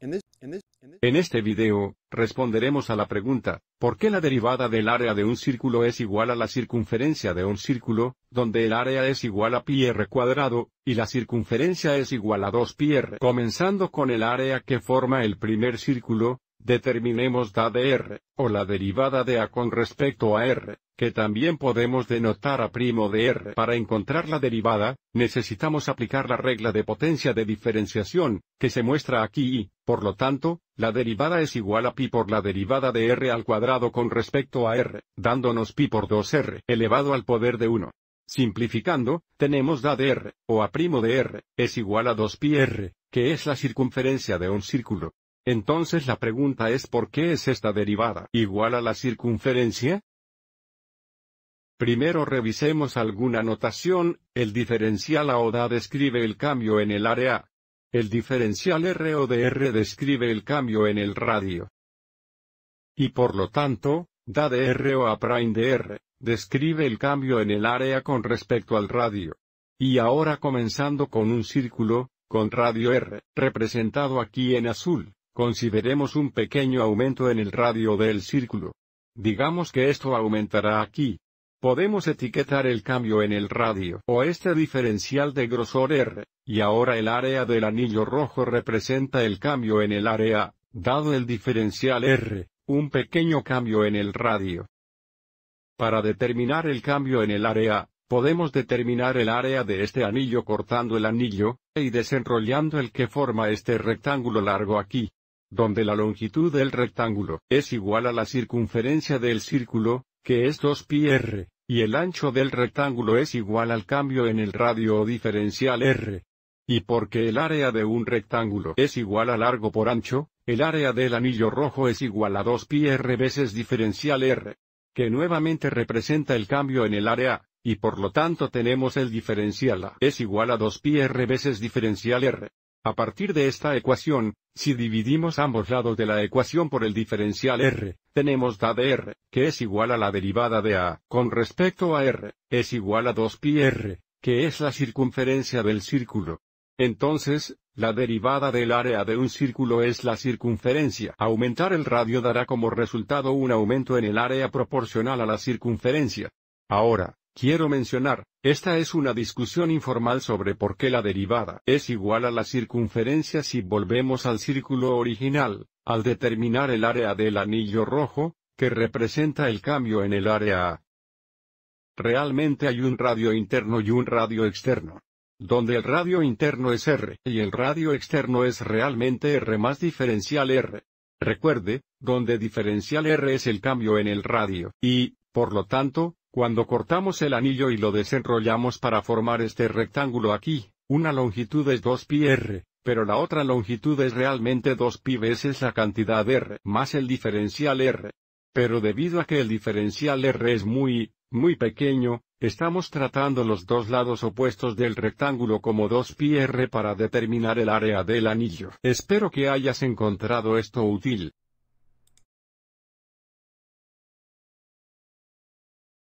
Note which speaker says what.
Speaker 1: En este video, responderemos a la pregunta, ¿por qué la derivada del área de un círculo es igual a la circunferencia de un círculo, donde el área es igual a pi r cuadrado, y la circunferencia es igual a 2 pi r? Comenzando con el área que forma el primer círculo, Determinemos da de R, o la derivada de A con respecto a R, que también podemos denotar a primo de R. Para encontrar la derivada, necesitamos aplicar la regla de potencia de diferenciación, que se muestra aquí y, por lo tanto, la derivada es igual a pi por la derivada de R al cuadrado con respecto a R, dándonos pi por 2R elevado al poder de 1. Simplificando, tenemos da de R, o a primo de R, es igual a 2pi R, que es la circunferencia de un círculo. Entonces la pregunta es ¿por qué es esta derivada igual a la circunferencia? Primero revisemos alguna notación, el diferencial A DA describe el cambio en el área. El diferencial R o DR describe el cambio en el radio. Y por lo tanto, DA de R o A' de R, describe el cambio en el área con respecto al radio. Y ahora comenzando con un círculo, con radio R, representado aquí en azul. Consideremos un pequeño aumento en el radio del círculo. Digamos que esto aumentará aquí. Podemos etiquetar el cambio en el radio o este diferencial de grosor R, y ahora el área del anillo rojo representa el cambio en el área, dado el diferencial R, un pequeño cambio en el radio. Para determinar el cambio en el área, podemos determinar el área de este anillo cortando el anillo, e y desenrollando el que forma este rectángulo largo aquí donde la longitud del rectángulo es igual a la circunferencia del círculo, que es 2 πr y el ancho del rectángulo es igual al cambio en el radio o diferencial r. Y porque el área de un rectángulo es igual a largo por ancho, el área del anillo rojo es igual a 2 πr veces diferencial r, que nuevamente representa el cambio en el área, y por lo tanto tenemos el diferencial a es igual a 2 πr veces diferencial r. A partir de esta ecuación, si dividimos ambos lados de la ecuación por el diferencial r, tenemos dA de r, que es igual a la derivada de a, con respecto a r, es igual a 2 πr que es la circunferencia del círculo. Entonces, la derivada del área de un círculo es la circunferencia. Aumentar el radio dará como resultado un aumento en el área proporcional a la circunferencia. Ahora, Quiero mencionar, esta es una discusión informal sobre por qué la derivada es igual a la circunferencia si volvemos al círculo original, al determinar el área del anillo rojo, que representa el cambio en el área A. Realmente hay un radio interno y un radio externo. Donde el radio interno es R y el radio externo es realmente R más diferencial R. Recuerde, donde diferencial R es el cambio en el radio, y, por lo tanto, cuando cortamos el anillo y lo desenrollamos para formar este rectángulo aquí, una longitud es 2 πr pero la otra longitud es realmente 2 π veces la cantidad r más el diferencial r. Pero debido a que el diferencial r es muy, muy pequeño, estamos tratando los dos lados opuestos del rectángulo como 2 πr para determinar el área del anillo. Espero que hayas encontrado esto útil.